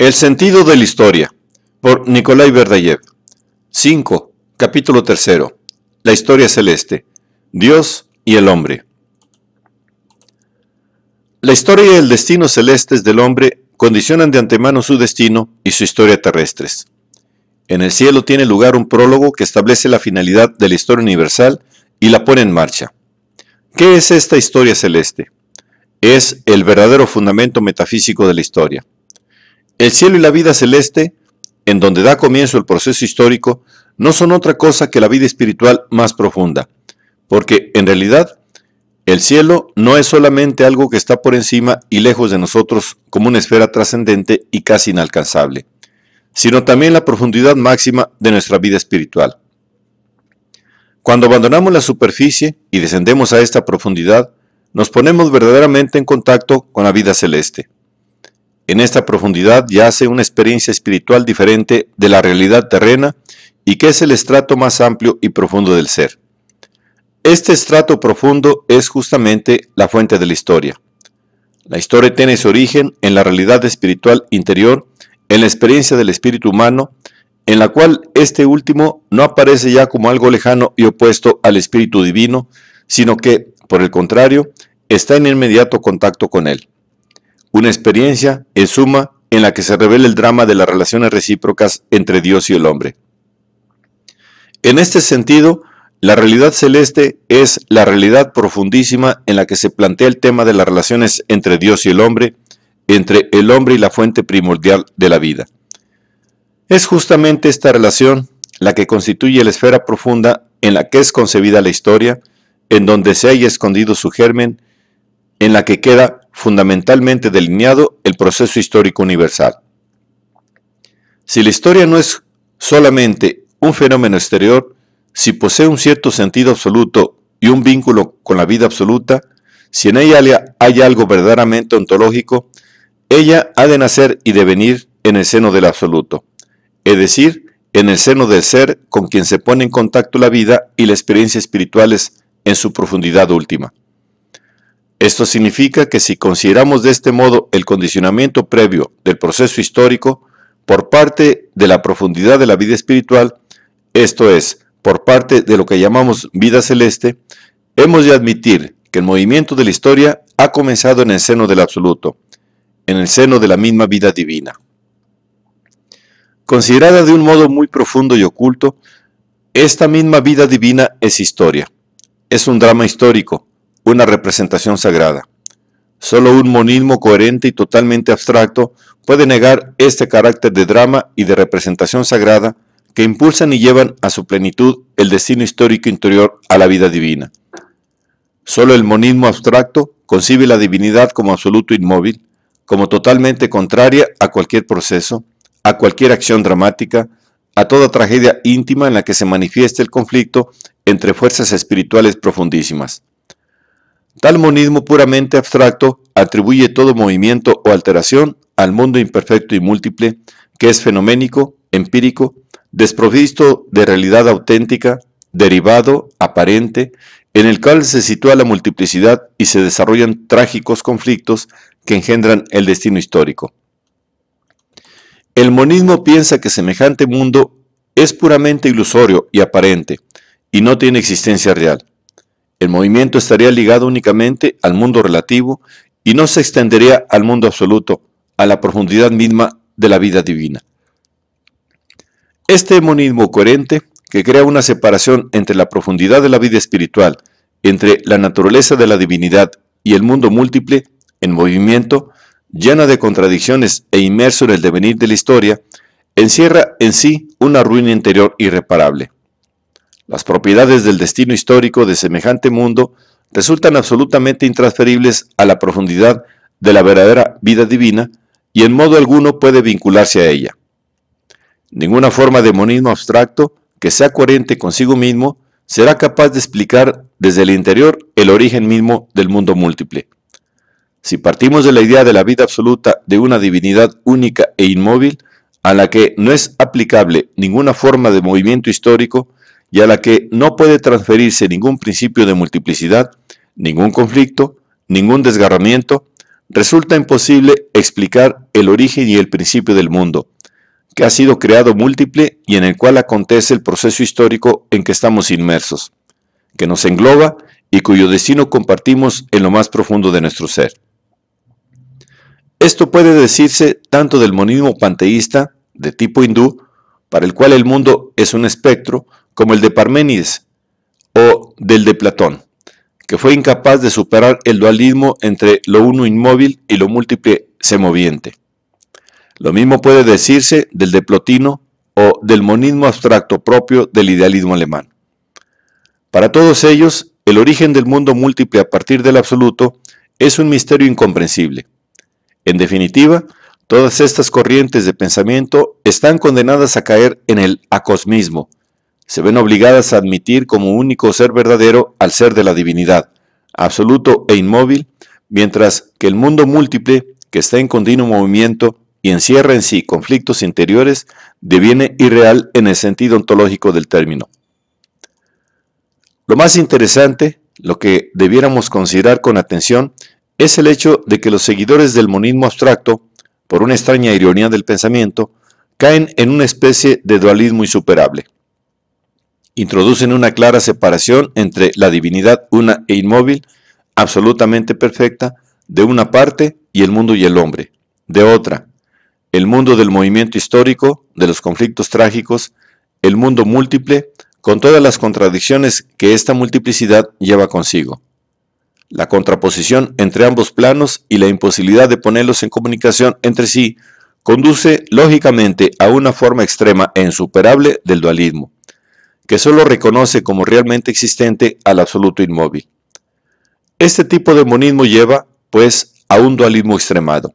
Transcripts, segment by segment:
El sentido de la historia, por Nikolai Verdayev. 5. Capítulo 3. La historia celeste. Dios y el hombre. La historia y el destino celestes del hombre condicionan de antemano su destino y su historia terrestres. En el cielo tiene lugar un prólogo que establece la finalidad de la historia universal y la pone en marcha. ¿Qué es esta historia celeste? Es el verdadero fundamento metafísico de la historia. El cielo y la vida celeste, en donde da comienzo el proceso histórico, no son otra cosa que la vida espiritual más profunda, porque en realidad el cielo no es solamente algo que está por encima y lejos de nosotros como una esfera trascendente y casi inalcanzable, sino también la profundidad máxima de nuestra vida espiritual. Cuando abandonamos la superficie y descendemos a esta profundidad, nos ponemos verdaderamente en contacto con la vida celeste. En esta profundidad yace una experiencia espiritual diferente de la realidad terrena y que es el estrato más amplio y profundo del ser. Este estrato profundo es justamente la fuente de la historia. La historia tiene su origen en la realidad espiritual interior, en la experiencia del espíritu humano, en la cual este último no aparece ya como algo lejano y opuesto al espíritu divino, sino que, por el contrario, está en inmediato contacto con él una experiencia, en suma, en la que se revela el drama de las relaciones recíprocas entre Dios y el hombre. En este sentido, la realidad celeste es la realidad profundísima en la que se plantea el tema de las relaciones entre Dios y el hombre, entre el hombre y la fuente primordial de la vida. Es justamente esta relación la que constituye la esfera profunda en la que es concebida la historia, en donde se haya escondido su germen, en la que queda fundamentalmente delineado el proceso histórico universal. Si la historia no es solamente un fenómeno exterior, si posee un cierto sentido absoluto y un vínculo con la vida absoluta, si en ella hay algo verdaderamente ontológico, ella ha de nacer y devenir en el seno del absoluto, es decir, en el seno del ser con quien se pone en contacto la vida y la experiencia espirituales en su profundidad última. Esto significa que si consideramos de este modo el condicionamiento previo del proceso histórico por parte de la profundidad de la vida espiritual, esto es, por parte de lo que llamamos vida celeste, hemos de admitir que el movimiento de la historia ha comenzado en el seno del absoluto, en el seno de la misma vida divina. Considerada de un modo muy profundo y oculto, esta misma vida divina es historia, es un drama histórico, una representación sagrada. Solo un monismo coherente y totalmente abstracto puede negar este carácter de drama y de representación sagrada que impulsan y llevan a su plenitud el destino histórico interior a la vida divina. Solo el monismo abstracto concibe la divinidad como absoluto inmóvil, como totalmente contraria a cualquier proceso, a cualquier acción dramática, a toda tragedia íntima en la que se manifieste el conflicto entre fuerzas espirituales profundísimas. Tal monismo puramente abstracto atribuye todo movimiento o alteración al mundo imperfecto y múltiple, que es fenoménico, empírico, desprovisto de realidad auténtica, derivado, aparente, en el cual se sitúa la multiplicidad y se desarrollan trágicos conflictos que engendran el destino histórico. El monismo piensa que semejante mundo es puramente ilusorio y aparente, y no tiene existencia real. El movimiento estaría ligado únicamente al mundo relativo y no se extendería al mundo absoluto, a la profundidad misma de la vida divina. Este monismo coherente, que crea una separación entre la profundidad de la vida espiritual, entre la naturaleza de la divinidad y el mundo múltiple, en movimiento, llena de contradicciones e inmerso en el devenir de la historia, encierra en sí una ruina interior irreparable. Las propiedades del destino histórico de semejante mundo resultan absolutamente intransferibles a la profundidad de la verdadera vida divina y en modo alguno puede vincularse a ella. Ninguna forma de monismo abstracto que sea coherente consigo mismo será capaz de explicar desde el interior el origen mismo del mundo múltiple. Si partimos de la idea de la vida absoluta de una divinidad única e inmóvil, a la que no es aplicable ninguna forma de movimiento histórico, y a la que no puede transferirse ningún principio de multiplicidad, ningún conflicto, ningún desgarramiento, resulta imposible explicar el origen y el principio del mundo, que ha sido creado múltiple y en el cual acontece el proceso histórico en que estamos inmersos, que nos engloba y cuyo destino compartimos en lo más profundo de nuestro ser. Esto puede decirse tanto del monismo panteísta de tipo hindú, para el cual el mundo es un espectro, como el de Parménides o del de Platón, que fue incapaz de superar el dualismo entre lo uno inmóvil y lo múltiple se moviente. Lo mismo puede decirse del de Plotino o del monismo abstracto propio del idealismo alemán. Para todos ellos, el origen del mundo múltiple a partir del absoluto es un misterio incomprensible. En definitiva, todas estas corrientes de pensamiento están condenadas a caer en el acosmismo, se ven obligadas a admitir como único ser verdadero al ser de la divinidad, absoluto e inmóvil, mientras que el mundo múltiple, que está en continuo movimiento y encierra en sí conflictos interiores, deviene irreal en el sentido ontológico del término. Lo más interesante, lo que debiéramos considerar con atención, es el hecho de que los seguidores del monismo abstracto, por una extraña ironía del pensamiento, caen en una especie de dualismo insuperable introducen una clara separación entre la divinidad una e inmóvil, absolutamente perfecta, de una parte y el mundo y el hombre, de otra, el mundo del movimiento histórico, de los conflictos trágicos, el mundo múltiple, con todas las contradicciones que esta multiplicidad lleva consigo. La contraposición entre ambos planos y la imposibilidad de ponerlos en comunicación entre sí conduce lógicamente a una forma extrema e insuperable del dualismo que solo reconoce como realmente existente al absoluto inmóvil. Este tipo de monismo lleva, pues, a un dualismo extremado.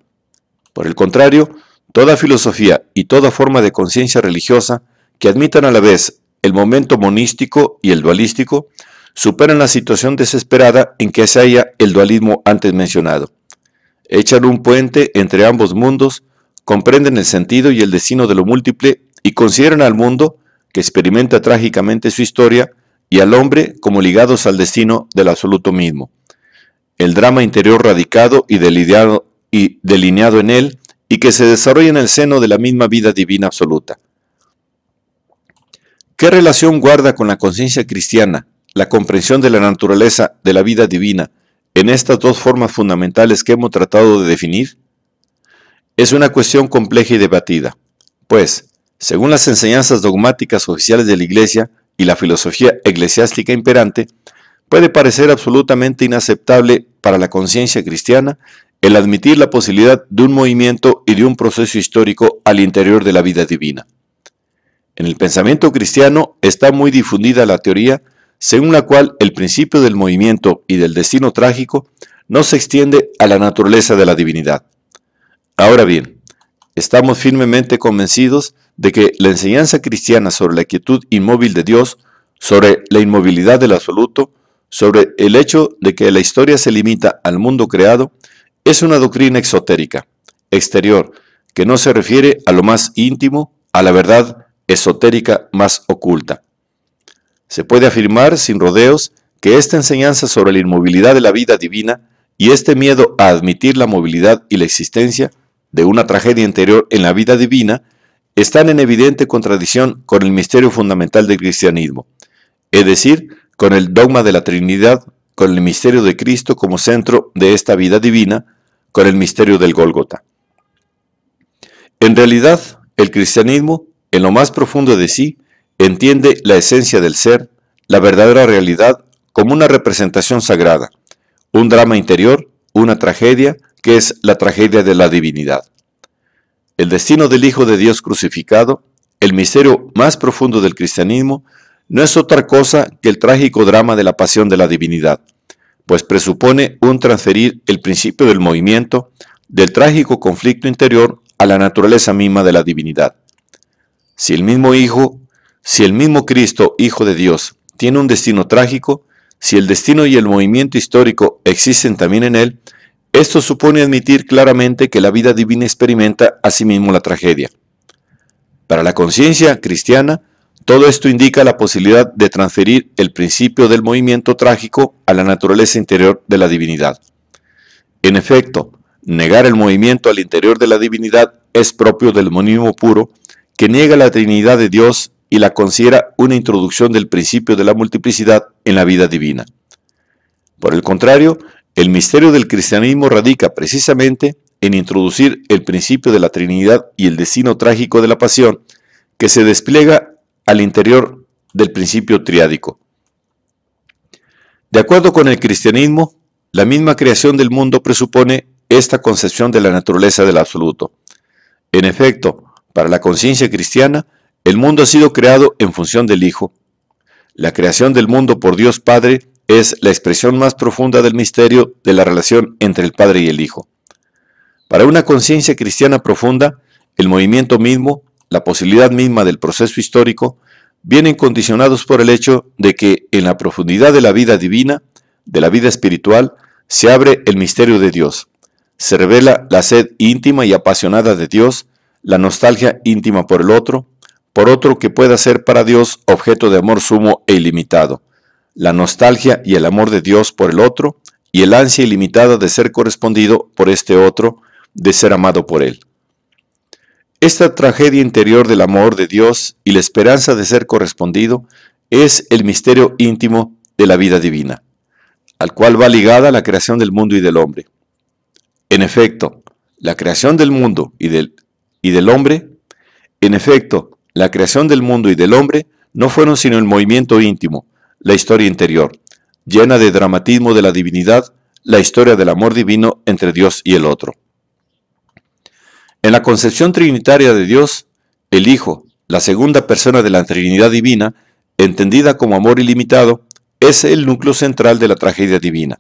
Por el contrario, toda filosofía y toda forma de conciencia religiosa que admitan a la vez el momento monístico y el dualístico superan la situación desesperada en que se halla el dualismo antes mencionado. Echan un puente entre ambos mundos, comprenden el sentido y el destino de lo múltiple y consideran al mundo que experimenta trágicamente su historia, y al hombre como ligados al destino del absoluto mismo. El drama interior radicado y delineado, y delineado en él, y que se desarrolla en el seno de la misma vida divina absoluta. ¿Qué relación guarda con la conciencia cristiana la comprensión de la naturaleza de la vida divina en estas dos formas fundamentales que hemos tratado de definir? Es una cuestión compleja y debatida, pues según las enseñanzas dogmáticas oficiales de la Iglesia y la filosofía eclesiástica imperante, puede parecer absolutamente inaceptable para la conciencia cristiana el admitir la posibilidad de un movimiento y de un proceso histórico al interior de la vida divina. En el pensamiento cristiano está muy difundida la teoría según la cual el principio del movimiento y del destino trágico no se extiende a la naturaleza de la divinidad. Ahora bien, estamos firmemente convencidos de que la enseñanza cristiana sobre la quietud inmóvil de Dios, sobre la inmovilidad del absoluto, sobre el hecho de que la historia se limita al mundo creado, es una doctrina exotérica, exterior, que no se refiere a lo más íntimo, a la verdad esotérica más oculta. Se puede afirmar sin rodeos que esta enseñanza sobre la inmovilidad de la vida divina y este miedo a admitir la movilidad y la existencia de una tragedia interior en la vida divina están en evidente contradicción con el misterio fundamental del cristianismo, es decir, con el dogma de la Trinidad, con el misterio de Cristo como centro de esta vida divina, con el misterio del Gólgota. En realidad, el cristianismo, en lo más profundo de sí, entiende la esencia del ser, la verdadera realidad, como una representación sagrada, un drama interior, una tragedia, que es la tragedia de la divinidad el destino del Hijo de Dios crucificado, el misterio más profundo del cristianismo, no es otra cosa que el trágico drama de la pasión de la divinidad, pues presupone un transferir el principio del movimiento del trágico conflicto interior a la naturaleza misma de la divinidad. Si el mismo Hijo, si el mismo Cristo, Hijo de Dios, tiene un destino trágico, si el destino y el movimiento histórico existen también en él, esto supone admitir claramente que la vida divina experimenta asimismo sí la tragedia. Para la conciencia cristiana, todo esto indica la posibilidad de transferir el principio del movimiento trágico a la naturaleza interior de la divinidad. En efecto, negar el movimiento al interior de la divinidad es propio del monismo puro, que niega la Trinidad de Dios y la considera una introducción del principio de la multiplicidad en la vida divina. Por el contrario, el misterio del cristianismo radica precisamente en introducir el principio de la Trinidad y el destino trágico de la pasión que se despliega al interior del principio triádico. De acuerdo con el cristianismo, la misma creación del mundo presupone esta concepción de la naturaleza del absoluto. En efecto, para la conciencia cristiana, el mundo ha sido creado en función del Hijo. La creación del mundo por Dios Padre es la expresión más profunda del misterio de la relación entre el Padre y el Hijo. Para una conciencia cristiana profunda, el movimiento mismo, la posibilidad misma del proceso histórico, vienen condicionados por el hecho de que en la profundidad de la vida divina, de la vida espiritual, se abre el misterio de Dios, se revela la sed íntima y apasionada de Dios, la nostalgia íntima por el otro, por otro que pueda ser para Dios objeto de amor sumo e ilimitado la nostalgia y el amor de Dios por el otro, y el ansia ilimitada de ser correspondido por este otro, de ser amado por él. Esta tragedia interior del amor de Dios y la esperanza de ser correspondido es el misterio íntimo de la vida divina, al cual va ligada la creación del mundo y del hombre. En efecto, la creación del mundo y del, y del hombre, en efecto, la creación del mundo y del hombre no fueron sino el movimiento íntimo, la historia interior, llena de dramatismo de la divinidad, la historia del amor divino entre Dios y el otro. En la concepción trinitaria de Dios, el Hijo, la segunda persona de la Trinidad Divina, entendida como amor ilimitado, es el núcleo central de la tragedia divina,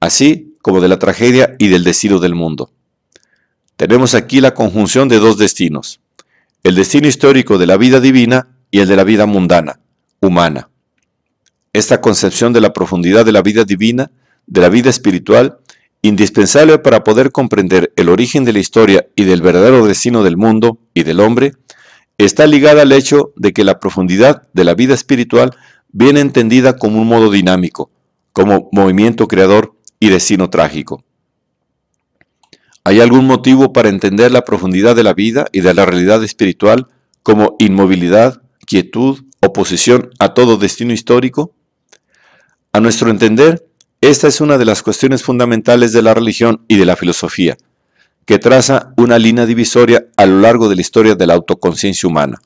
así como de la tragedia y del destino del mundo. Tenemos aquí la conjunción de dos destinos, el destino histórico de la vida divina y el de la vida mundana, humana. Esta concepción de la profundidad de la vida divina, de la vida espiritual, indispensable para poder comprender el origen de la historia y del verdadero destino del mundo y del hombre, está ligada al hecho de que la profundidad de la vida espiritual viene entendida como un modo dinámico, como movimiento creador y destino trágico. ¿Hay algún motivo para entender la profundidad de la vida y de la realidad espiritual como inmovilidad, quietud, oposición a todo destino histórico? A nuestro entender, esta es una de las cuestiones fundamentales de la religión y de la filosofía, que traza una línea divisoria a lo largo de la historia de la autoconciencia humana.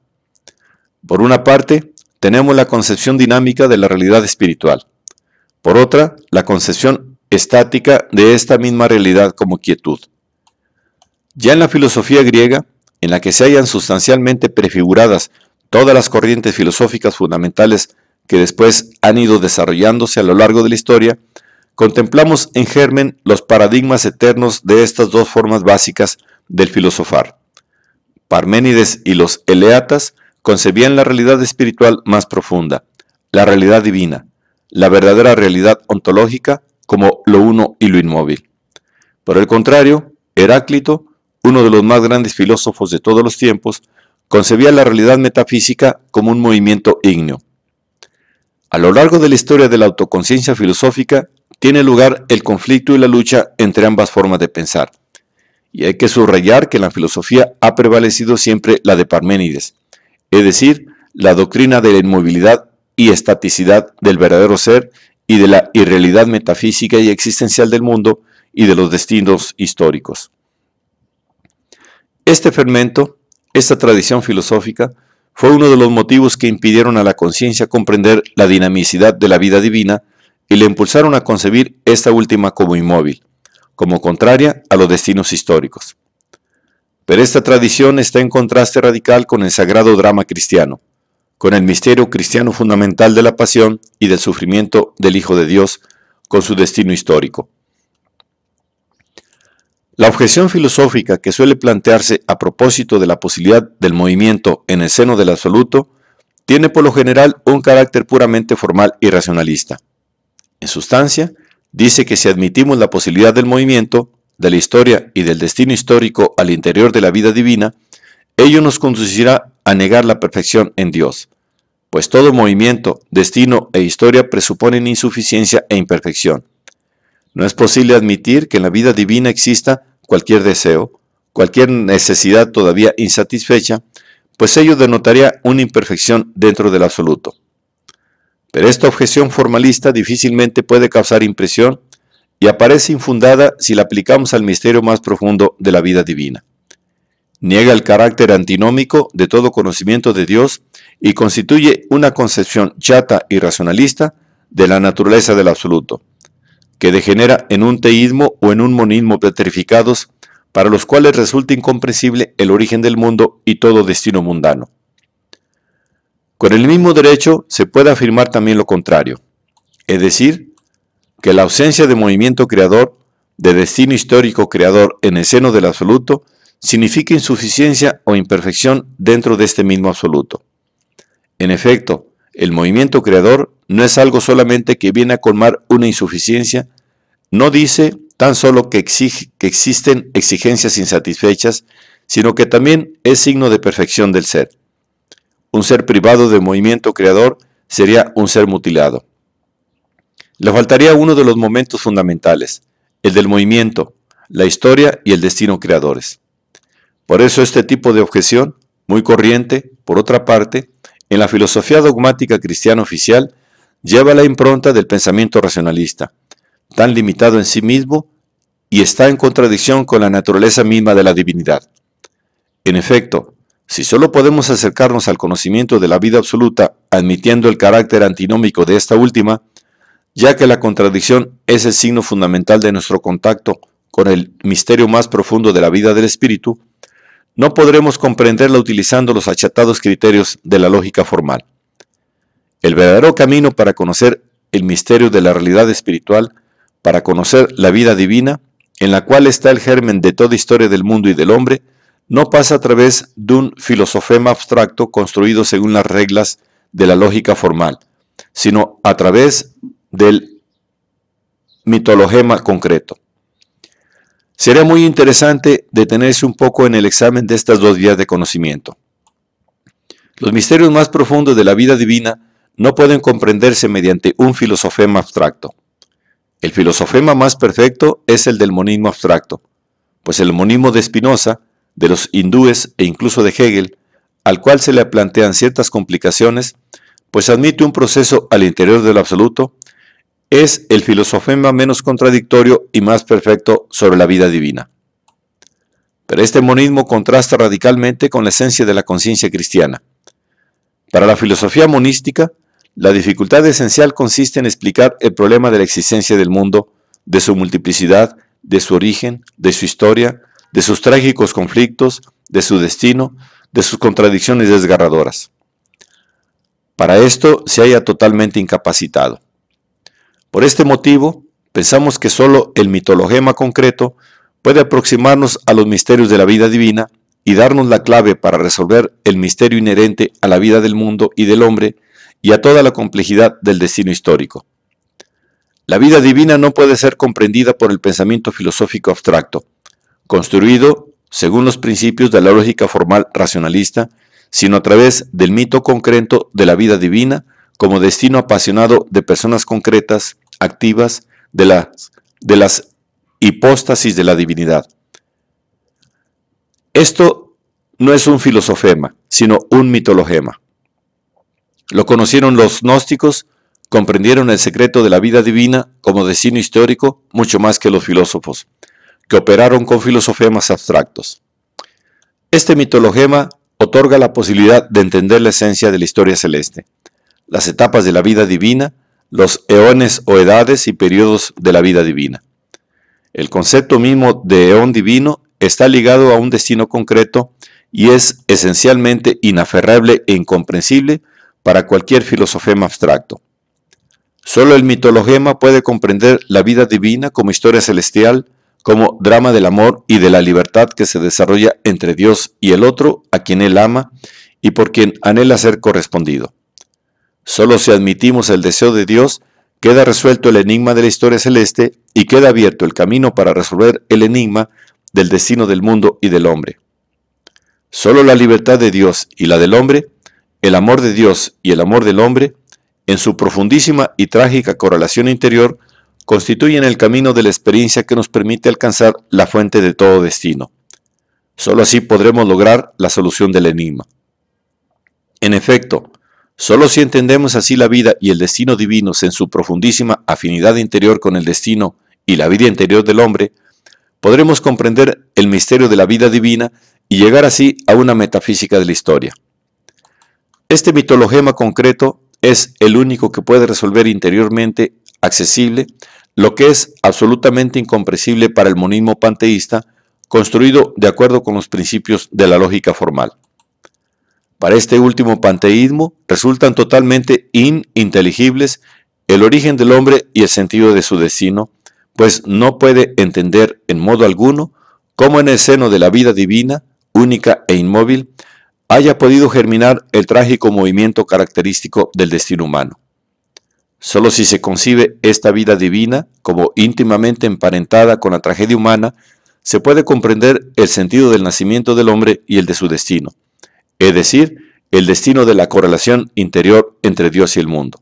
Por una parte, tenemos la concepción dinámica de la realidad espiritual. Por otra, la concepción estática de esta misma realidad como quietud. Ya en la filosofía griega, en la que se hallan sustancialmente prefiguradas todas las corrientes filosóficas fundamentales que después han ido desarrollándose a lo largo de la historia, contemplamos en germen los paradigmas eternos de estas dos formas básicas del filosofar. Parménides y los eleatas concebían la realidad espiritual más profunda, la realidad divina, la verdadera realidad ontológica como lo uno y lo inmóvil. Por el contrario, Heráclito, uno de los más grandes filósofos de todos los tiempos, concebía la realidad metafísica como un movimiento ígneo, a lo largo de la historia de la autoconciencia filosófica tiene lugar el conflicto y la lucha entre ambas formas de pensar. Y hay que subrayar que en la filosofía ha prevalecido siempre la de Parménides, es decir, la doctrina de la inmovilidad y estaticidad del verdadero ser y de la irrealidad metafísica y existencial del mundo y de los destinos históricos. Este fermento, esta tradición filosófica, fue uno de los motivos que impidieron a la conciencia comprender la dinamicidad de la vida divina y le impulsaron a concebir esta última como inmóvil, como contraria a los destinos históricos. Pero esta tradición está en contraste radical con el sagrado drama cristiano, con el misterio cristiano fundamental de la pasión y del sufrimiento del Hijo de Dios, con su destino histórico. La objeción filosófica que suele plantearse a propósito de la posibilidad del movimiento en el seno del absoluto tiene por lo general un carácter puramente formal y racionalista. En sustancia, dice que si admitimos la posibilidad del movimiento, de la historia y del destino histórico al interior de la vida divina, ello nos conducirá a negar la perfección en Dios, pues todo movimiento, destino e historia presuponen insuficiencia e imperfección. No es posible admitir que en la vida divina exista cualquier deseo, cualquier necesidad todavía insatisfecha, pues ello denotaría una imperfección dentro del absoluto. Pero esta objeción formalista difícilmente puede causar impresión y aparece infundada si la aplicamos al misterio más profundo de la vida divina. Niega el carácter antinómico de todo conocimiento de Dios y constituye una concepción chata y racionalista de la naturaleza del absoluto que degenera en un teísmo o en un monismo petrificados, para los cuales resulta incomprensible el origen del mundo y todo destino mundano. Con el mismo derecho se puede afirmar también lo contrario, es decir, que la ausencia de movimiento creador, de destino histórico creador en el seno del absoluto, significa insuficiencia o imperfección dentro de este mismo absoluto. En efecto, el movimiento creador no es algo solamente que viene a colmar una insuficiencia, no dice tan solo que, existen exigencias insatisfechas, sino que también es signo de perfección del ser. Un ser privado de movimiento creador sería un ser mutilado. Le faltaría uno de los momentos fundamentales, el del movimiento, la historia y el destino creadores. Por eso este tipo de objeción, muy corriente, por otra parte, en la filosofía dogmática cristiana oficial lleva la impronta del pensamiento racionalista, tan limitado en sí mismo y está en contradicción con la naturaleza misma de la divinidad. En efecto, si solo podemos acercarnos al conocimiento de la vida absoluta admitiendo el carácter antinómico de esta última, ya que la contradicción es el signo fundamental de nuestro contacto con el misterio más profundo de la vida del espíritu, no podremos comprenderla utilizando los achatados criterios de la lógica formal. El verdadero camino para conocer el misterio de la realidad espiritual, para conocer la vida divina, en la cual está el germen de toda historia del mundo y del hombre, no pasa a través de un filosofema abstracto construido según las reglas de la lógica formal, sino a través del mitologema concreto. Sería muy interesante detenerse un poco en el examen de estas dos vías de conocimiento. Los misterios más profundos de la vida divina no pueden comprenderse mediante un filosofema abstracto. El filosofema más perfecto es el del monismo abstracto, pues el monismo de Spinoza, de los hindúes e incluso de Hegel, al cual se le plantean ciertas complicaciones, pues admite un proceso al interior del absoluto es el filosofema menos contradictorio y más perfecto sobre la vida divina. Pero este monismo contrasta radicalmente con la esencia de la conciencia cristiana. Para la filosofía monística, la dificultad esencial consiste en explicar el problema de la existencia del mundo, de su multiplicidad, de su origen, de su historia, de sus trágicos conflictos, de su destino, de sus contradicciones desgarradoras. Para esto se halla totalmente incapacitado. Por este motivo, pensamos que sólo el mitologema concreto puede aproximarnos a los misterios de la vida divina y darnos la clave para resolver el misterio inherente a la vida del mundo y del hombre y a toda la complejidad del destino histórico. La vida divina no puede ser comprendida por el pensamiento filosófico abstracto, construido según los principios de la lógica formal racionalista, sino a través del mito concreto de la vida divina, como destino apasionado de personas concretas, activas, de las, hipóstasis de la divinidad. Esto no es un filosofema, sino un mitologema. Lo conocieron los gnósticos, comprendieron el secreto de la vida divina como destino histórico mucho más que los filósofos, que operaron con filosofemas abstractos. Este mitologema otorga la posibilidad de entender la esencia de la historia celeste, las etapas de la vida divina, los eones o edades y periodos de la vida divina. El concepto mismo de eón divino está ligado a un destino concreto y es esencialmente inaferrable e incomprensible para cualquier filosofema abstracto. Solo el mitologema puede comprender la vida divina como historia celestial, como drama del amor y de la libertad que se desarrolla entre Dios y el otro, a quien él ama y por quien anhela ser correspondido. Solo si admitimos el deseo de Dios, queda resuelto el enigma de la historia celeste y queda abierto el camino para resolver el enigma del destino del mundo y del hombre. Solo la libertad de Dios y la del hombre, el amor de Dios y el amor del hombre, en su profundísima y trágica correlación interior, constituyen el camino de la experiencia que nos permite alcanzar la fuente de todo destino. Solo así podremos lograr la solución del enigma. En efecto, Solo si entendemos así la vida y el destino divinos en su profundísima afinidad interior con el destino y la vida interior del hombre, podremos comprender el misterio de la vida divina y llegar así a una metafísica de la historia. Este mitologema concreto es el único que puede resolver interiormente accesible lo que es absolutamente incomprensible para el monismo panteísta, construido de acuerdo con los principios de la lógica formal. Para este último panteísmo resultan totalmente ininteligibles el origen del hombre y el sentido de su destino, pues no puede entender en modo alguno cómo en el seno de la vida divina, única e inmóvil, haya podido germinar el trágico movimiento característico del destino humano. Solo si se concibe esta vida divina como íntimamente emparentada con la tragedia humana, se puede comprender el sentido del nacimiento del hombre y el de su destino es decir, el destino de la correlación interior entre Dios y el mundo.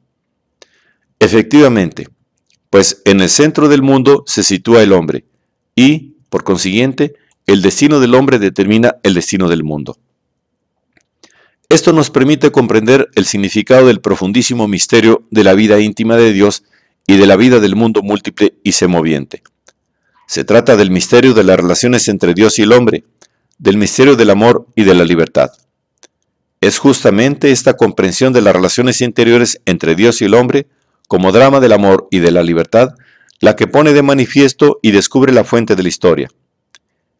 Efectivamente, pues en el centro del mundo se sitúa el hombre y, por consiguiente, el destino del hombre determina el destino del mundo. Esto nos permite comprender el significado del profundísimo misterio de la vida íntima de Dios y de la vida del mundo múltiple y semoviente. Se trata del misterio de las relaciones entre Dios y el hombre, del misterio del amor y de la libertad. Es justamente esta comprensión de las relaciones interiores entre Dios y el hombre, como drama del amor y de la libertad, la que pone de manifiesto y descubre la fuente de la historia.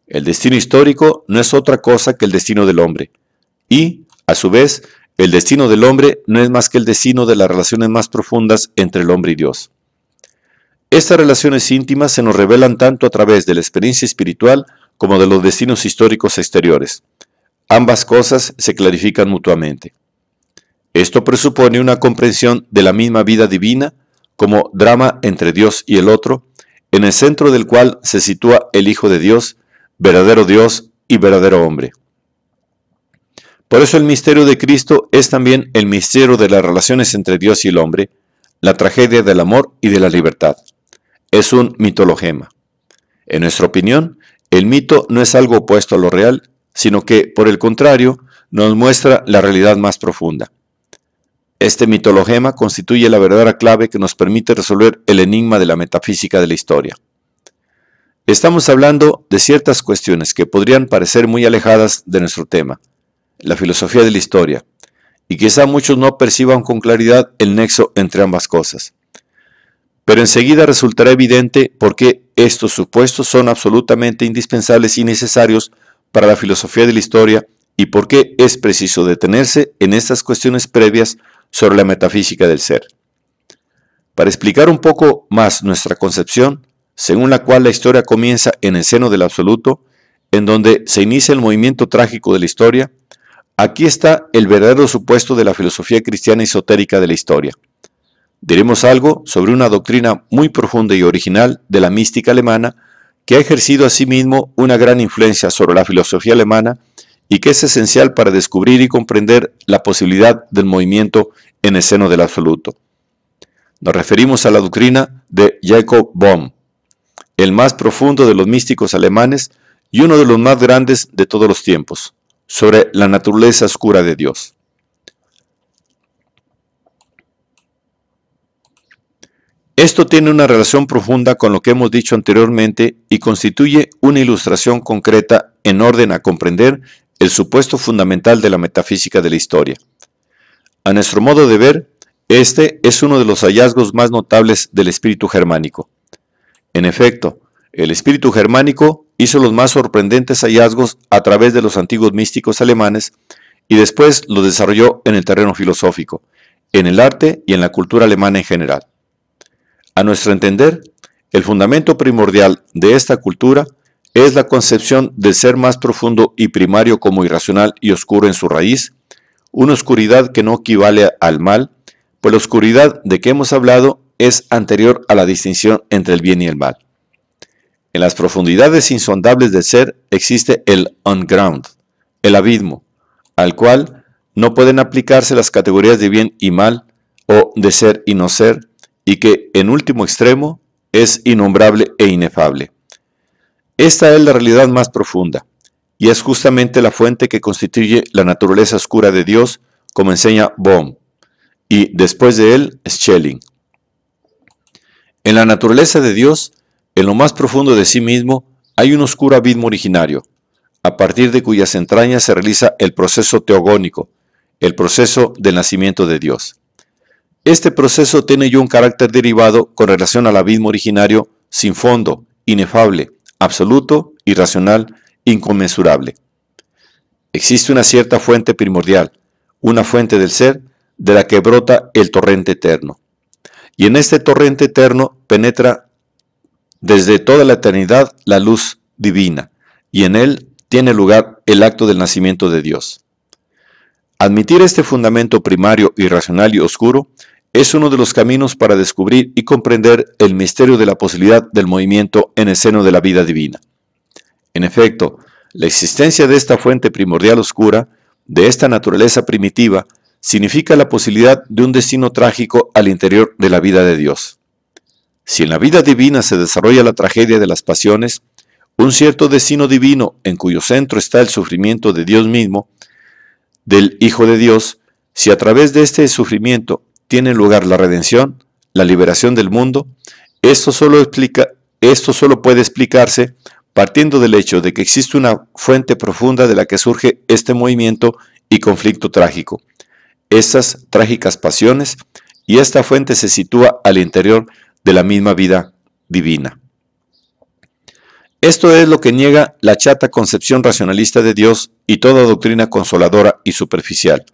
El destino histórico no es otra cosa que el destino del hombre, y, a su vez, el destino del hombre no es más que el destino de las relaciones más profundas entre el hombre y Dios. Estas relaciones íntimas se nos revelan tanto a través de la experiencia espiritual como de los destinos históricos exteriores ambas cosas se clarifican mutuamente. Esto presupone una comprensión de la misma vida divina como drama entre Dios y el otro, en el centro del cual se sitúa el Hijo de Dios, verdadero Dios y verdadero hombre. Por eso el misterio de Cristo es también el misterio de las relaciones entre Dios y el hombre, la tragedia del amor y de la libertad. Es un mitologema. En nuestra opinión, el mito no es algo opuesto a lo real, sino que, por el contrario, nos muestra la realidad más profunda. Este mitologema constituye la verdadera clave que nos permite resolver el enigma de la metafísica de la historia. Estamos hablando de ciertas cuestiones que podrían parecer muy alejadas de nuestro tema, la filosofía de la historia, y quizá muchos no perciban con claridad el nexo entre ambas cosas. Pero enseguida resultará evidente por qué estos supuestos son absolutamente indispensables y necesarios para la filosofía de la historia y por qué es preciso detenerse en estas cuestiones previas sobre la metafísica del ser. Para explicar un poco más nuestra concepción, según la cual la historia comienza en el seno del absoluto, en donde se inicia el movimiento trágico de la historia, aquí está el verdadero supuesto de la filosofía cristiana esotérica de la historia. Diremos algo sobre una doctrina muy profunda y original de la mística alemana que ha ejercido asimismo una gran influencia sobre la filosofía alemana y que es esencial para descubrir y comprender la posibilidad del movimiento en el seno del absoluto. Nos referimos a la doctrina de Jacob Bohm, el más profundo de los místicos alemanes y uno de los más grandes de todos los tiempos, sobre la naturaleza oscura de Dios. Esto tiene una relación profunda con lo que hemos dicho anteriormente y constituye una ilustración concreta en orden a comprender el supuesto fundamental de la metafísica de la historia. A nuestro modo de ver, este es uno de los hallazgos más notables del espíritu germánico. En efecto, el espíritu germánico hizo los más sorprendentes hallazgos a través de los antiguos místicos alemanes y después los desarrolló en el terreno filosófico, en el arte y en la cultura alemana en general. A nuestro entender, el fundamento primordial de esta cultura es la concepción del ser más profundo y primario como irracional y oscuro en su raíz, una oscuridad que no equivale al mal, pues la oscuridad de que hemos hablado es anterior a la distinción entre el bien y el mal. En las profundidades insondables del ser existe el on-ground, el abismo, al cual no pueden aplicarse las categorías de bien y mal, o de ser y no ser, y que, en último extremo, es innombrable e inefable. Esta es la realidad más profunda, y es justamente la fuente que constituye la naturaleza oscura de Dios, como enseña Bohm, y después de él Schelling. En la naturaleza de Dios, en lo más profundo de sí mismo, hay un oscuro abismo originario, a partir de cuyas entrañas se realiza el proceso teogónico, el proceso del nacimiento de Dios. Este proceso tiene ya un carácter derivado con relación al abismo originario sin fondo, inefable, absoluto, irracional, inconmensurable. Existe una cierta fuente primordial, una fuente del ser, de la que brota el torrente eterno. Y en este torrente eterno penetra desde toda la eternidad la luz divina, y en él tiene lugar el acto del nacimiento de Dios. Admitir este fundamento primario, irracional y oscuro es uno de los caminos para descubrir y comprender el misterio de la posibilidad del movimiento en el seno de la vida divina. En efecto, la existencia de esta fuente primordial oscura, de esta naturaleza primitiva, significa la posibilidad de un destino trágico al interior de la vida de Dios. Si en la vida divina se desarrolla la tragedia de las pasiones, un cierto destino divino en cuyo centro está el sufrimiento de Dios mismo, del Hijo de Dios, si a través de este sufrimiento tiene lugar la redención, la liberación del mundo, esto solo, explica, esto solo puede explicarse partiendo del hecho de que existe una fuente profunda de la que surge este movimiento y conflicto trágico. Estas trágicas pasiones y esta fuente se sitúa al interior de la misma vida divina. Esto es lo que niega la chata concepción racionalista de Dios y toda doctrina consoladora y superficial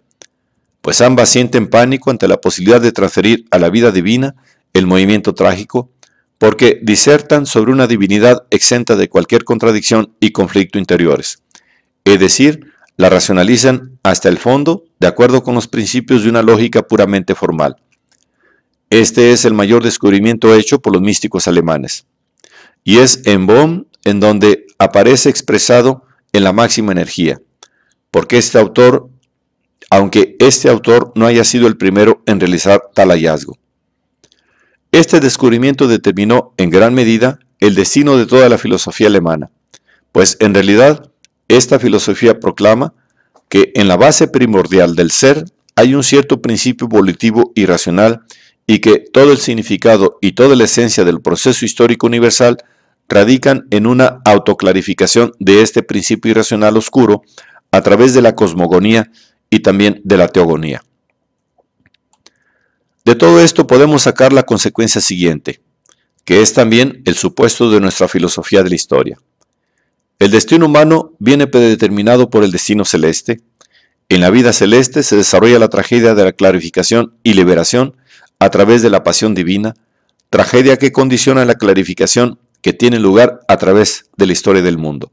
pues ambas sienten pánico ante la posibilidad de transferir a la vida divina el movimiento trágico, porque disertan sobre una divinidad exenta de cualquier contradicción y conflicto interiores, es decir, la racionalizan hasta el fondo de acuerdo con los principios de una lógica puramente formal. Este es el mayor descubrimiento hecho por los místicos alemanes. Y es en Bohm en donde aparece expresado en la máxima energía, porque este autor aunque este autor no haya sido el primero en realizar tal hallazgo. Este descubrimiento determinó en gran medida el destino de toda la filosofía alemana, pues en realidad esta filosofía proclama que en la base primordial del ser hay un cierto principio volitivo y racional y que todo el significado y toda la esencia del proceso histórico universal radican en una autoclarificación de este principio irracional oscuro a través de la cosmogonía y también de la teogonía. De todo esto podemos sacar la consecuencia siguiente, que es también el supuesto de nuestra filosofía de la historia. El destino humano viene predeterminado por el destino celeste. En la vida celeste se desarrolla la tragedia de la clarificación y liberación a través de la pasión divina, tragedia que condiciona la clarificación que tiene lugar a través de la historia del mundo.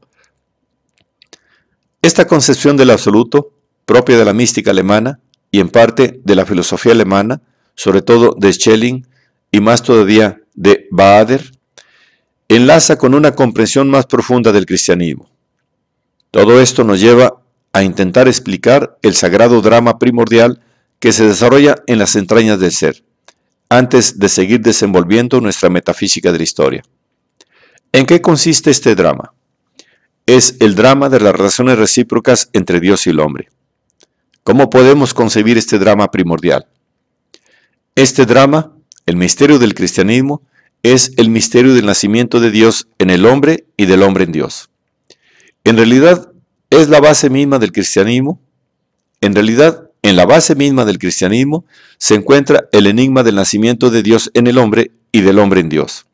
Esta concepción del absoluto propia de la mística alemana y en parte de la filosofía alemana, sobre todo de Schelling y más todavía de Baader, enlaza con una comprensión más profunda del cristianismo. Todo esto nos lleva a intentar explicar el sagrado drama primordial que se desarrolla en las entrañas del ser, antes de seguir desenvolviendo nuestra metafísica de la historia. ¿En qué consiste este drama? Es el drama de las relaciones recíprocas entre Dios y el hombre. ¿Cómo podemos concebir este drama primordial? Este drama, el misterio del cristianismo, es el misterio del nacimiento de Dios en el hombre y del hombre en Dios. En realidad, es la base misma del cristianismo. En realidad, en la base misma del cristianismo se encuentra el enigma del nacimiento de Dios en el hombre y del hombre en Dios.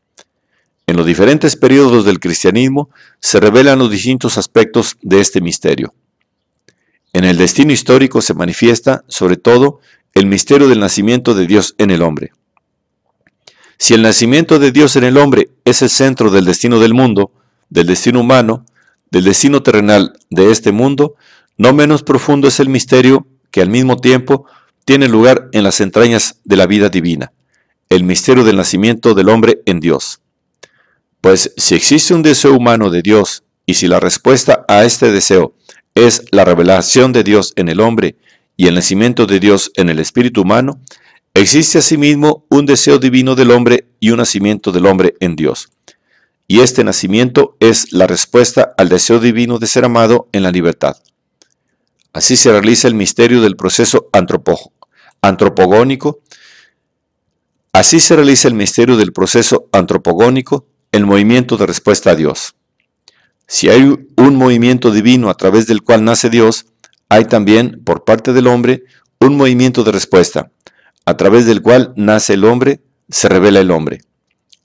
En los diferentes periodos del cristianismo se revelan los distintos aspectos de este misterio. En el destino histórico se manifiesta, sobre todo, el misterio del nacimiento de Dios en el hombre. Si el nacimiento de Dios en el hombre es el centro del destino del mundo, del destino humano, del destino terrenal de este mundo, no menos profundo es el misterio que al mismo tiempo tiene lugar en las entrañas de la vida divina, el misterio del nacimiento del hombre en Dios. Pues si existe un deseo humano de Dios y si la respuesta a este deseo es la revelación de Dios en el hombre y el nacimiento de Dios en el espíritu humano, existe asimismo un deseo divino del hombre y un nacimiento del hombre en Dios. Y este nacimiento es la respuesta al deseo divino de ser amado en la libertad. Así se realiza el misterio del proceso antropogónico. Así se realiza el misterio del proceso antropogónico, el movimiento de respuesta a Dios. Si hay un movimiento divino a través del cual nace Dios, hay también, por parte del hombre, un movimiento de respuesta, a través del cual nace el hombre, se revela el hombre.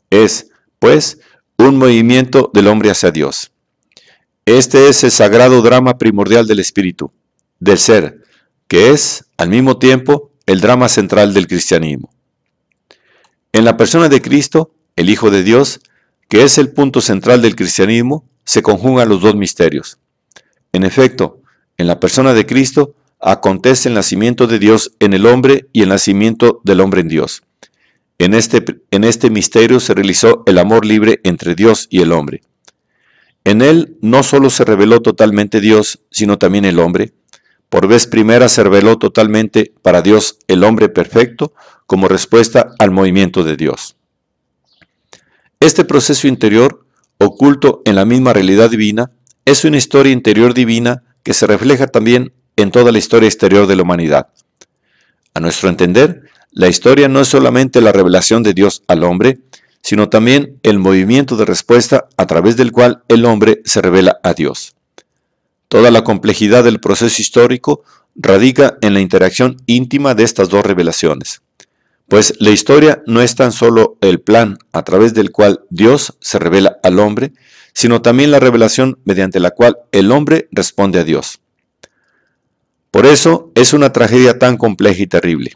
Es, pues, un movimiento del hombre hacia Dios. Este es el sagrado drama primordial del espíritu, del ser, que es, al mismo tiempo, el drama central del cristianismo. En la persona de Cristo, el Hijo de Dios, que es el punto central del cristianismo, se conjugan los dos misterios. En efecto, en la persona de Cristo acontece el nacimiento de Dios en el hombre y el nacimiento del hombre en Dios. En este, en este misterio se realizó el amor libre entre Dios y el hombre. En él no solo se reveló totalmente Dios, sino también el hombre. Por vez primera se reveló totalmente para Dios el hombre perfecto como respuesta al movimiento de Dios. Este proceso interior oculto en la misma realidad divina, es una historia interior divina que se refleja también en toda la historia exterior de la humanidad. A nuestro entender, la historia no es solamente la revelación de Dios al hombre, sino también el movimiento de respuesta a través del cual el hombre se revela a Dios. Toda la complejidad del proceso histórico radica en la interacción íntima de estas dos revelaciones. Pues la historia no es tan solo el plan a través del cual Dios se revela al hombre, sino también la revelación mediante la cual el hombre responde a Dios. Por eso es una tragedia tan compleja y terrible.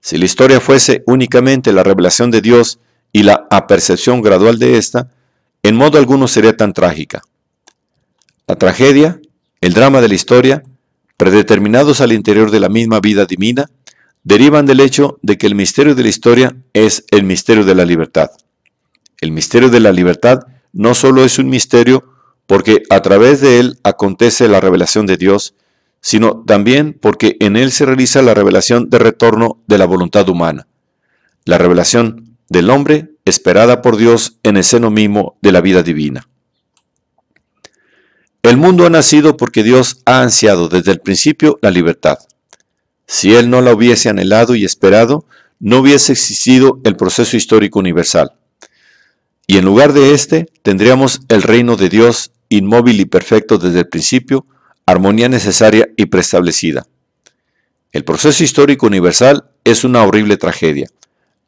Si la historia fuese únicamente la revelación de Dios y la apercepción gradual de ésta, en modo alguno sería tan trágica. La tragedia, el drama de la historia, predeterminados al interior de la misma vida divina, derivan del hecho de que el misterio de la historia es el misterio de la libertad. El misterio de la libertad no solo es un misterio porque a través de él acontece la revelación de Dios, sino también porque en él se realiza la revelación de retorno de la voluntad humana, la revelación del hombre esperada por Dios en el seno mismo de la vida divina. El mundo ha nacido porque Dios ha ansiado desde el principio la libertad. Si él no la hubiese anhelado y esperado, no hubiese existido el proceso histórico universal. Y en lugar de este, tendríamos el reino de Dios inmóvil y perfecto desde el principio, armonía necesaria y preestablecida. El proceso histórico universal es una horrible tragedia.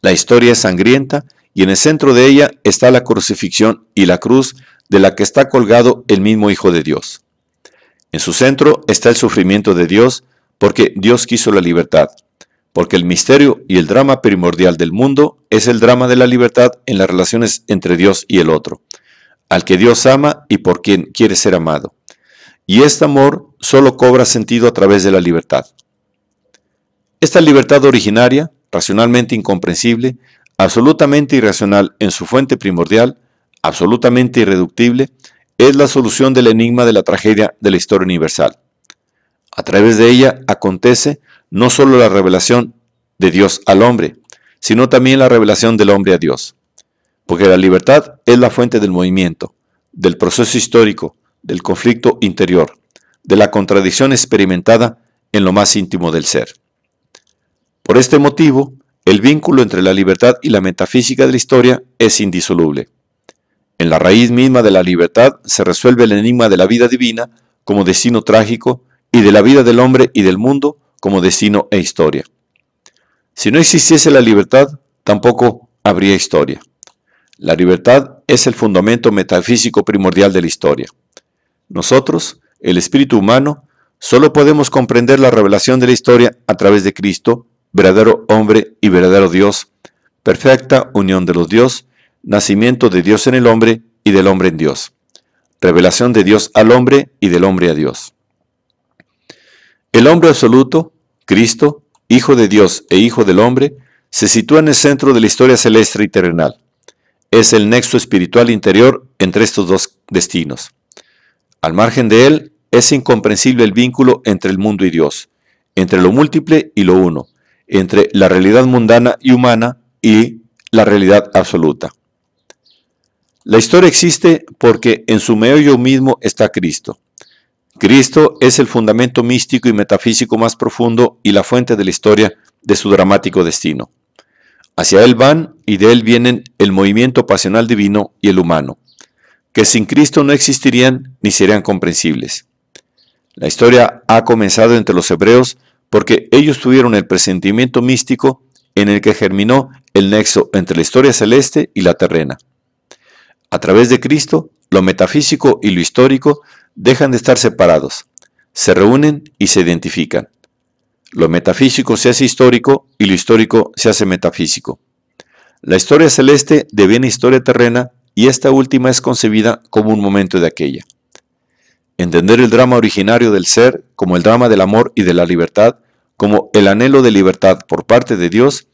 La historia es sangrienta y en el centro de ella está la crucifixión y la cruz de la que está colgado el mismo Hijo de Dios. En su centro está el sufrimiento de Dios porque Dios quiso la libertad, porque el misterio y el drama primordial del mundo es el drama de la libertad en las relaciones entre Dios y el otro, al que Dios ama y por quien quiere ser amado. Y este amor solo cobra sentido a través de la libertad. Esta libertad originaria, racionalmente incomprensible, absolutamente irracional en su fuente primordial, absolutamente irreductible, es la solución del enigma de la tragedia de la historia universal. A través de ella acontece no solo la revelación de Dios al hombre, sino también la revelación del hombre a Dios. Porque la libertad es la fuente del movimiento, del proceso histórico, del conflicto interior, de la contradicción experimentada en lo más íntimo del ser. Por este motivo, el vínculo entre la libertad y la metafísica de la historia es indisoluble. En la raíz misma de la libertad se resuelve el enigma de la vida divina como destino trágico y de la vida del hombre y del mundo como destino e historia. Si no existiese la libertad, tampoco habría historia. La libertad es el fundamento metafísico primordial de la historia. Nosotros, el espíritu humano, solo podemos comprender la revelación de la historia a través de Cristo, verdadero hombre y verdadero Dios, perfecta unión de los Dios, nacimiento de Dios en el hombre y del hombre en Dios, revelación de Dios al hombre y del hombre a Dios. El hombre absoluto, Cristo, Hijo de Dios e Hijo del Hombre, se sitúa en el centro de la historia celeste y terrenal. Es el nexo espiritual interior entre estos dos destinos. Al margen de él, es incomprensible el vínculo entre el mundo y Dios, entre lo múltiple y lo uno, entre la realidad mundana y humana y la realidad absoluta. La historia existe porque en su meollo mismo está Cristo. Cristo es el fundamento místico y metafísico más profundo y la fuente de la historia de su dramático destino. Hacia Él van y de Él vienen el movimiento pasional divino y el humano, que sin Cristo no existirían ni serían comprensibles. La historia ha comenzado entre los hebreos porque ellos tuvieron el presentimiento místico en el que germinó el nexo entre la historia celeste y la terrena. A través de Cristo, lo metafísico y lo histórico dejan de estar separados, se reúnen y se identifican. Lo metafísico se hace histórico y lo histórico se hace metafísico. La historia celeste deviene historia terrena y esta última es concebida como un momento de aquella. Entender el drama originario del ser como el drama del amor y de la libertad, como el anhelo de libertad por parte de Dios,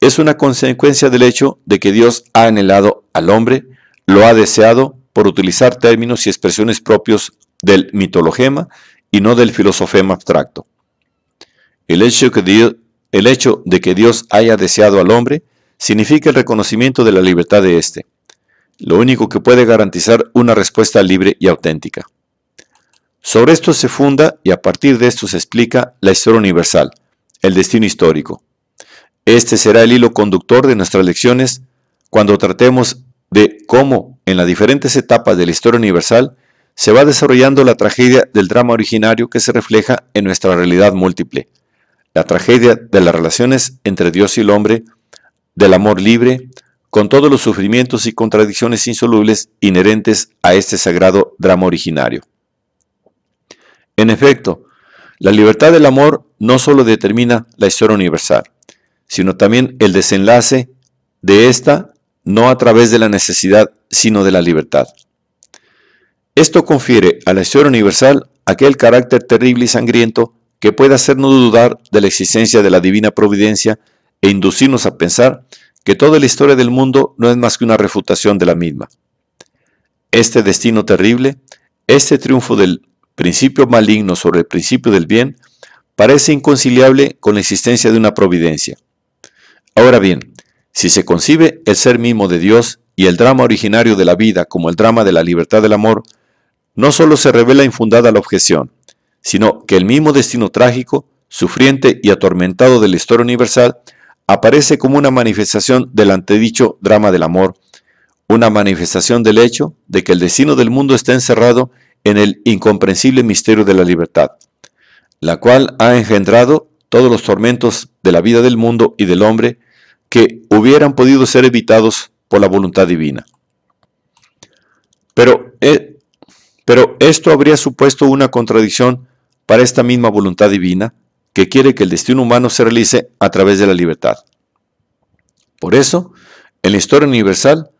es una consecuencia del hecho de que Dios ha anhelado al hombre, lo ha deseado por utilizar términos y expresiones propios del mitologema y no del filosofema abstracto. El hecho, de que Dios haya deseado al hombre significa el reconocimiento de la libertad de éste, lo único que puede garantizar una respuesta libre y auténtica. Sobre esto se funda y a partir de esto se explica la historia universal, el destino histórico. Este será el hilo conductor de nuestras lecciones cuando tratemos de cómo en las diferentes etapas de la historia universal se va desarrollando la tragedia del drama originario que se refleja en nuestra realidad múltiple, la tragedia de las relaciones entre Dios y el hombre, del amor libre, con todos los sufrimientos y contradicciones insolubles inherentes a este sagrado drama originario. En efecto, la libertad del amor no solo determina la historia universal, sino también el desenlace de esta no a través de la necesidad, sino de la libertad. Esto confiere a la historia universal aquel carácter terrible y sangriento que puede hacernos dudar de la existencia de la divina providencia e inducirnos a pensar que toda la historia del mundo no es más que una refutación de la misma. Este destino terrible, este triunfo del principio maligno sobre el principio del bien, parece inconciliable con la existencia de una providencia. Ahora bien, si se concibe el ser mismo de Dios y el drama originario de la vida como el drama de la libertad del amor, no solo se revela infundada la objeción, sino que el mismo destino trágico, sufriente y atormentado de la historia universal, aparece como una manifestación del antedicho drama del amor, una manifestación del hecho de que el destino del mundo está encerrado en el incomprensible misterio de la libertad, la cual ha engendrado todos los tormentos de la vida del mundo y del hombre, que hubieran podido ser evitados por la voluntad divina. Pero, eh, pero esto habría supuesto una contradicción para esta misma voluntad divina que quiere que el destino humano se realice a través de la libertad. Por eso, en la historia universal,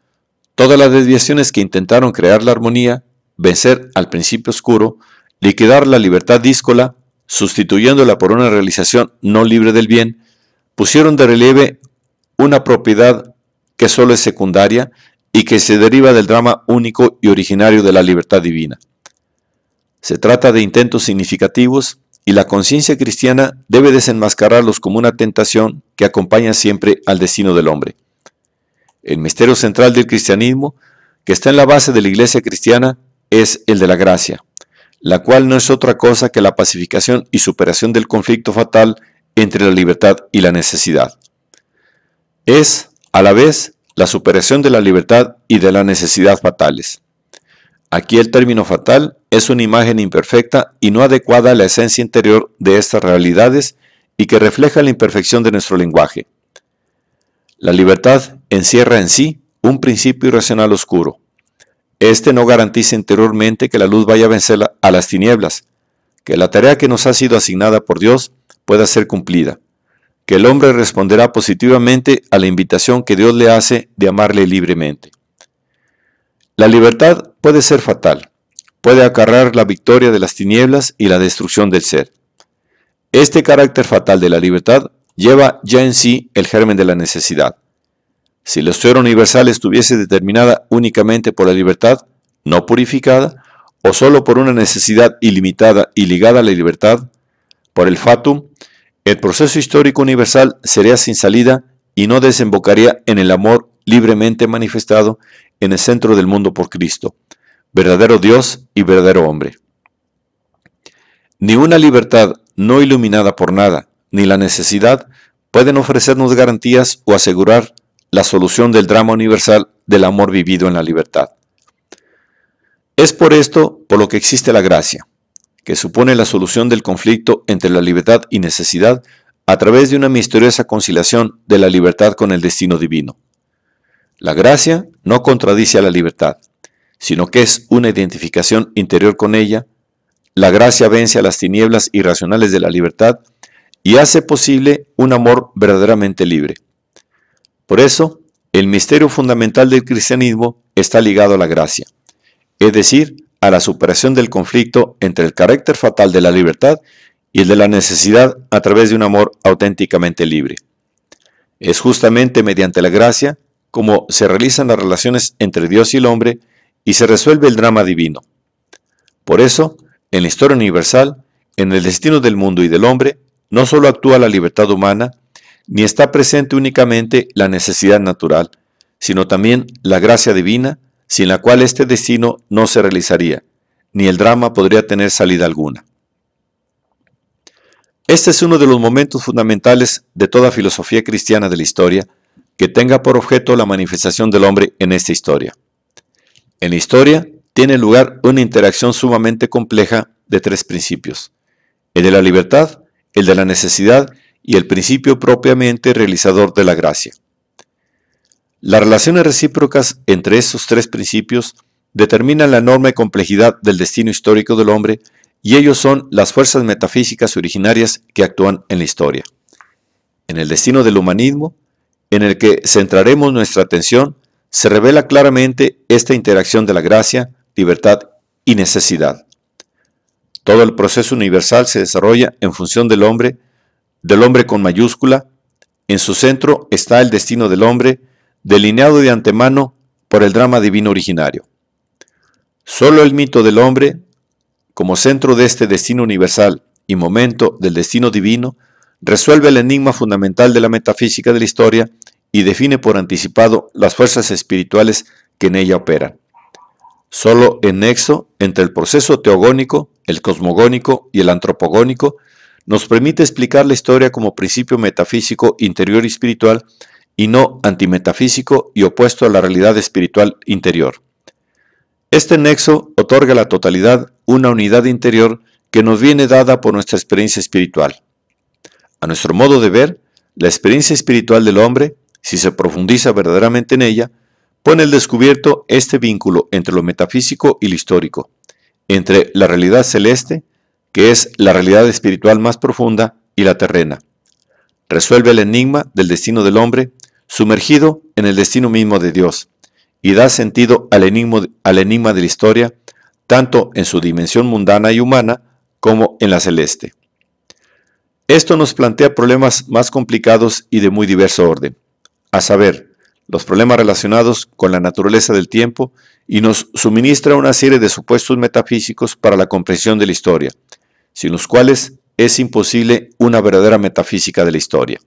todas las desviaciones que intentaron crear la armonía, vencer al principio oscuro, liquidar la libertad díscola, sustituyéndola por una realización no libre del bien, pusieron de relieve una propiedad que solo es secundaria y que se deriva del drama único y originario de la libertad divina. Se trata de intentos significativos y la conciencia cristiana debe desenmascararlos como una tentación que acompaña siempre al destino del hombre. El misterio central del cristianismo, que está en la base de la iglesia cristiana, es el de la gracia, la cual no es otra cosa que la pacificación y superación del conflicto fatal entre la libertad y la necesidad es, a la vez, la superación de la libertad y de la necesidad fatales. Aquí el término fatal es una imagen imperfecta y no adecuada a la esencia interior de estas realidades y que refleja la imperfección de nuestro lenguaje. La libertad encierra en sí un principio irracional oscuro. Este no garantiza interiormente que la luz vaya a vencer a las tinieblas, que la tarea que nos ha sido asignada por Dios pueda ser cumplida que el hombre responderá positivamente a la invitación que Dios le hace de amarle libremente. La libertad puede ser fatal, puede acarrar la victoria de las tinieblas y la destrucción del ser. Este carácter fatal de la libertad lleva ya en sí el germen de la necesidad. Si la esfera universal estuviese determinada únicamente por la libertad, no purificada, o solo por una necesidad ilimitada y ligada a la libertad, por el fatum, el proceso histórico universal sería sin salida y no desembocaría en el amor libremente manifestado en el centro del mundo por Cristo, verdadero Dios y verdadero hombre. Ni una libertad no iluminada por nada, ni la necesidad pueden ofrecernos garantías o asegurar la solución del drama universal del amor vivido en la libertad. Es por esto por lo que existe la gracia, que supone la solución del conflicto entre la libertad y necesidad a través de una misteriosa conciliación de la libertad con el destino divino. La gracia no contradice a la libertad, sino que es una identificación interior con ella. La gracia vence a las tinieblas irracionales de la libertad y hace posible un amor verdaderamente libre. Por eso, el misterio fundamental del cristianismo está ligado a la gracia, es decir, a la superación del conflicto entre el carácter fatal de la libertad y el de la necesidad a través de un amor auténticamente libre. Es justamente mediante la gracia como se realizan las relaciones entre Dios y el hombre y se resuelve el drama divino. Por eso, en la historia universal, en el destino del mundo y del hombre, no solo actúa la libertad humana, ni está presente únicamente la necesidad natural, sino también la gracia divina, sin la cual este destino no se realizaría, ni el drama podría tener salida alguna. Este es uno de los momentos fundamentales de toda filosofía cristiana de la historia que tenga por objeto la manifestación del hombre en esta historia. En la historia tiene lugar una interacción sumamente compleja de tres principios, el de la libertad, el de la necesidad y el principio propiamente realizador de la gracia. Las relaciones recíprocas entre estos tres principios determinan la enorme complejidad del destino histórico del hombre y ellos son las fuerzas metafísicas originarias que actúan en la historia. En el destino del humanismo, en el que centraremos nuestra atención, se revela claramente esta interacción de la gracia, libertad y necesidad. Todo el proceso universal se desarrolla en función del hombre, del hombre con mayúscula. En su centro está el destino del hombre delineado de antemano por el drama divino originario. Solo el mito del hombre, como centro de este destino universal y momento del destino divino, resuelve el enigma fundamental de la metafísica de la historia y define por anticipado las fuerzas espirituales que en ella operan. Solo el nexo entre el proceso teogónico, el cosmogónico y el antropogónico nos permite explicar la historia como principio metafísico interior y espiritual y no antimetafísico y opuesto a la realidad espiritual interior. Este nexo otorga a la totalidad una unidad interior que nos viene dada por nuestra experiencia espiritual. A nuestro modo de ver, la experiencia espiritual del hombre, si se profundiza verdaderamente en ella, pone al descubierto este vínculo entre lo metafísico y lo histórico, entre la realidad celeste, que es la realidad espiritual más profunda, y la terrena. Resuelve el enigma del destino del hombre sumergido en el destino mismo de Dios, y da sentido al enigma, de la historia, tanto en su dimensión mundana y humana como en la celeste. Esto nos plantea problemas más complicados y de muy diverso orden, a saber, los problemas relacionados con la naturaleza del tiempo y nos suministra una serie de supuestos metafísicos para la comprensión de la historia, sin los cuales es imposible una verdadera metafísica de la historia.